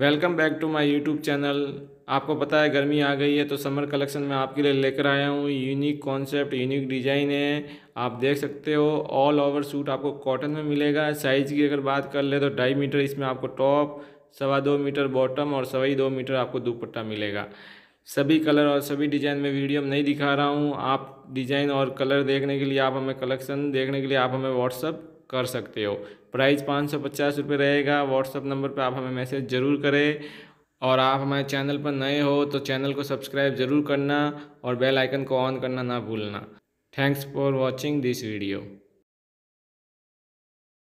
welcome back to my YouTube channel आपको पता है गर्मी आ गई है तो समर कलेक्शन में आपके लिए लेकर आया हूँ यूनिक कॉन्सेप्ट यूनिक डिज़ाइन है आप देख सकते हो ऑल ओवर सूट आपको कॉटन में मिलेगा साइज़ की अगर बात कर ले तो ढाई मीटर इसमें आपको टॉप सवा दो मीटर बॉटम और सवा दो मीटर आपको दुपट्टा मिलेगा सभी कलर और सभी डिज़ाइन में वीडियो में नहीं दिखा रहा हूँ आप डिज़ाइन और कलर देखने के लिए आप हमें कलेक्शन देखने के लिए आप हमें व्हाट्सअप कर सकते हो प्राइस पाँच सौ पचास रुपये रहेगा व्हाट्सअप नंबर पर आप हमें मैसेज ज़रूर करें और आप हमारे चैनल पर नए हो तो चैनल को सब्सक्राइब ज़रूर करना और बेल आइकन को ऑन करना ना भूलना thanks for watching this video